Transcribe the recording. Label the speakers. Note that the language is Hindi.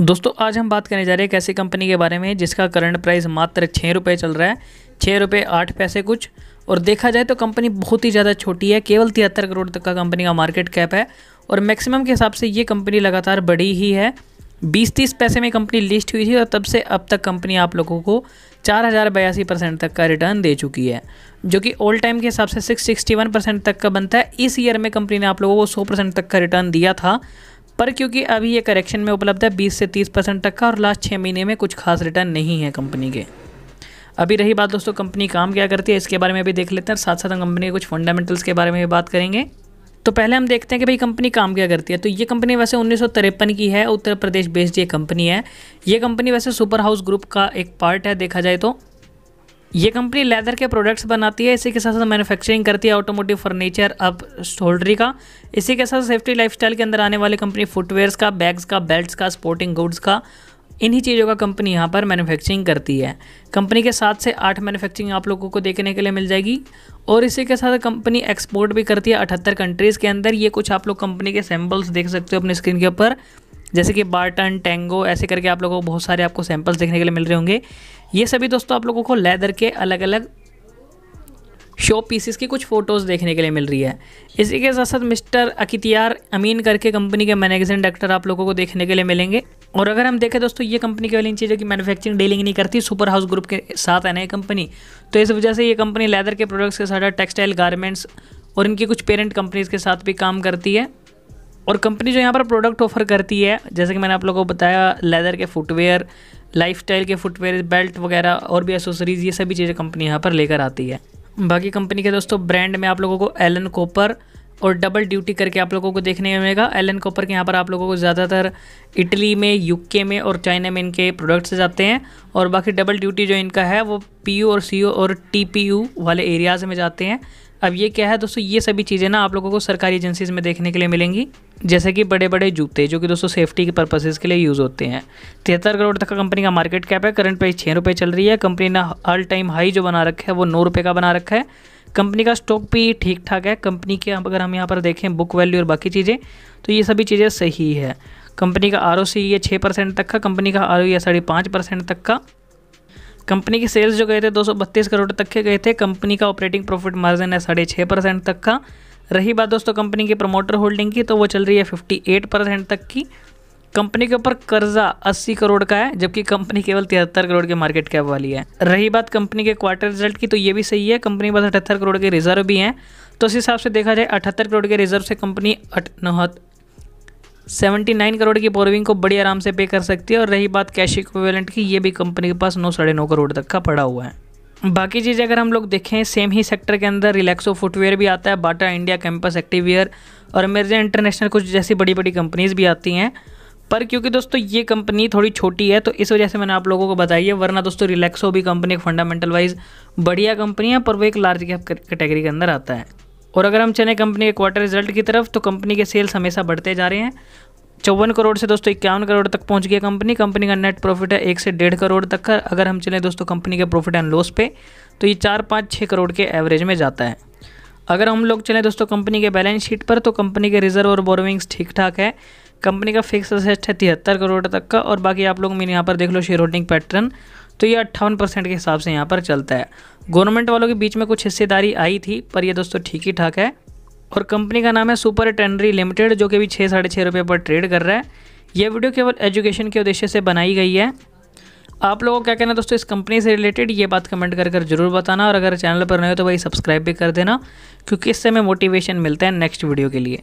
Speaker 1: दोस्तों आज हम बात करने जा रहे हैं एक ऐसी कंपनी के बारे में जिसका करंट प्राइस मात्र छः रुपये चल रहा है छः रुपये आठ पैसे कुछ और देखा जाए तो कंपनी बहुत ही ज़्यादा छोटी है केवल तिहत्तर करोड़ तक का कंपनी का मार्केट कैप है और मैक्सिमम के हिसाब से ये कंपनी लगातार बढ़ी ही है बीस तीस पैसे में कंपनी लिस्ट हुई थी और तब से अब तक कंपनी आप लोगों को चार हज़ार बयासी परसेंट तक का रिटर्न दे चुकी है जो कि ऑल टाइम के हिसाब से सिक्स सिक्सटी वन परसेंट तक का बनता है इस ईयर में कंपनी ने आप लोगों को सौ परसेंट तक का रिटर्न दिया था पर क्योंकि अभी ये करेक्शन में उपलब्ध है 20 से 30 परसेंट तक का और लास्ट छः महीने में कुछ खास रिटर्न नहीं है कंपनी के अभी रही बात दोस्तों कंपनी काम क्या करती है इसके बारे में अभी देख लेते हैं साथ साथ हम कंपनी के कुछ फंडामेंटल्स के बारे में भी बात करेंगे तो पहले हम देखते हैं कि भाई कंपनी काम क्या करती है तो ये कंपनी वैसे उन्नीस की है उत्तर प्रदेश बेस्ड ये कंपनी है ये कंपनी वैसे सुपर हाउस ग्रुप का एक पार्ट है देखा जाए तो ये कंपनी लेदर के प्रोडक्ट्स बनाती है इसी के साथ साथ मैन्युफैक्चरिंग करती है ऑटोमोटिव फर्नीचर अब सोल्ड्री का इसी के साथ सेफ्टी लाइफस्टाइल के अंदर आने वाली कंपनी फुटवेयर्स का बैग्स का बेल्ट्स का स्पोर्टिंग गुड्स का इन्हीं चीज़ों का कंपनी यहाँ पर मैन्युफैक्चरिंग करती है कंपनी के सात से आठ मैन्युफैक्चरिंग आप लोगों को देखने के लिए मिल जाएगी और इसी के साथ कंपनी एक्सपोर्ट भी करती है अठहत्तर कंट्रीज़ के अंदर ये कुछ आप लोग कंपनी के सैम्पल्स देख सकते हो अपने स्क्रीन के ऊपर जैसे कि बार्टन टेंगो ऐसे करके आप लोगों को बहुत सारे आपको सैम्पल्स देखने के लिए मिल रहे होंगे ये सभी दोस्तों आप लोगों को लेदर के अलग अलग शो पीसीस की कुछ फ़ोटोज़ देखने के लिए मिल रही है इसी के साथ साथ मिस्टर अकितियार अमीन करके कंपनी के मैनेजिंग डायरेक्टर आप लोगों को देखने के लिए मिलेंगे और अगर हम देखें दोस्तों ये कंपनी केवल इन चीज़ों की मैन्युफैक्चरिंग डीलिंग नहीं करती सुपर हाउस ग्रुप के साथ है ना ये कंपनी तो इस वजह से ये कंपनी लेदर के प्रोडक्ट्स के साथ टेक्सटाइल गारमेंट्स और इनकी कुछ पेरेंट कंपनीज़ के साथ भी काम करती है और कंपनी जो यहाँ पर प्रोडक्ट ऑफर करती है जैसे कि मैंने आप लोगों को बताया लेदर के फुटवेयर लाइफ के फुटवेयर बेल्ट वगैरह और भी एसोसरीज़ ये सभी चीज़ें कंपनी यहाँ पर लेकर आती है बाकी कंपनी के दोस्तों ब्रांड में आप लोगों को एलन कोपर और डबल ड्यूटी करके आप लोगों को देखने में मिलेगा एलन कॉपर के यहाँ पर आप लोगों को ज़्यादातर इटली में यूके में और चाइना में इनके प्रोडक्ट्स जाते हैं और बाकी डबल ड्यूटी जो इनका है वो पी और सी और टी वाले एरियाज़ में जाते हैं अब ये क्या है दोस्तों ये सभी चीज़ें ना आप लोगों को सरकारी एजेंसीज़ में देखने के लिए मिलेंगी जैसे कि बड़े बड़े जूते जो कि दोस्तों सेफ्टी के पर्पसेज के लिए यूज़ होते हैं तिहत्तर करोड़ तक का कंपनी का मार्केट कैप है करंट प्राइस छः रुपये चल रही है कंपनी ने ऑल टाइम हाई जो बना रखा है वो नौ रुपये का बना रखा है कंपनी का स्टॉक भी ठीक ठाक है कंपनी के अगर हम यहाँ पर देखें बुक वैल्यू और बाकी चीज़ें तो ये सभी चीज़ें सही है कंपनी का आर ओ सी ये छः परसेंट तक का कंपनी का आर ओ साढ़े पाँच परसेंट तक का कंपनी के सेल्स जो गए थे दो करोड़ तक के गए थे कंपनी का ऑपरेटिंग प्रॉफिट मार्जिन है साढ़े छः परसेंट तक का रही बात दोस्तों कंपनी की प्रमोटर होल्डिंग की तो वो चल रही है फिफ्टी एट परसेंट तक की कंपनी के ऊपर कर्जा अस्सी करोड़ का है जबकि कंपनी केवल तिहत्तर करोड़ के मार्केट कैप वाली है रही बात कंपनी के क्वार्टर रिजल्ट की तो ये भी सही है कंपनी के पास अठहत्तर करोड़ के रिजर्व भी हैं तो इस हिसाब से देखा जाए अठहत्तर करोड़ के रिजर्व से कंपनी सेवेंटी नाइन करोड़ की बोरविंग को बड़ी आराम से पे कर सकती है और रही बात कैश इक्विवेलेंट की ये भी कंपनी के पास नौ साढ़े नौ करोड़ तक का पड़ा हुआ है बाकी चीज़ें अगर हम लोग देखें सेम ही सेक्टर के अंदर रिलैक्सो फुटवेयर भी आता है बाटा इंडिया कैंपस एक्टिवियर और मेरे इंटरनेशनल कुछ जैसी बड़ी बड़ी कंपनीज़ भी आती हैं पर क्योंकि दोस्तों ये कंपनी थोड़ी छोटी है तो इस वजह से मैंने आप लोगों को बताई है वरना दोस्तों रिलैक्सो भी कंपनी एक फंडामेंटल वाइज बढ़िया कंपनी है पर वो एक लार्ज कैप कैटेगरी के अंदर आता है और अगर हम चले कंपनी के क्वार्टर रिजल्ट की तरफ तो कंपनी के सेल्स हमेशा बढ़ते जा रहे हैं चौवन करोड़ से दोस्तों इक्यावन करोड़ तक पहुंच गया कंपनी कंपनी का नेट प्रॉफिट है एक से डेढ़ करोड़ तक का अगर हम चलें दोस्तों कंपनी के प्रॉफिट एंड लॉस पे तो ये चार पाँच छः करोड़ के एवरेज में जाता है अगर हम लोग चलें दोस्तों कंपनी के बैलेंस शीट पर तो कंपनी के रिजर्व और बोरोविंग्स ठीक ठाक है कंपनी का फिक्स असेस्ट है तिहत्तर करोड़ तक का और बाकी आप लोग मेरे यहाँ पर देख लो शेयर होल्डिंग पैटर्न तो ये अट्ठावन परसेंट के हिसाब से यहाँ पर चलता है गवर्नमेंट वालों के बीच में कुछ हिस्सेदारी आई थी पर यह दोस्तों ठीक ही ठाक है और कंपनी का नाम है सुपर टेंडरी लिमिटेड जो कि अभी छः साढ़े छः रुपये पर ट्रेड कर रहा है यह वीडियो केवल एजुकेशन के उद्देश्य से बनाई गई है आप लोगों को क्या कहना है दोस्तों इस कंपनी से रिलेटेड ये बात कमेंट कर कर जरूर बताना और अगर चैनल पर नए हो तो भाई सब्सक्राइब भी कर देना क्योंकि इससे हमें मोटिवेशन मिलता है नेक्स्ट वीडियो के लिए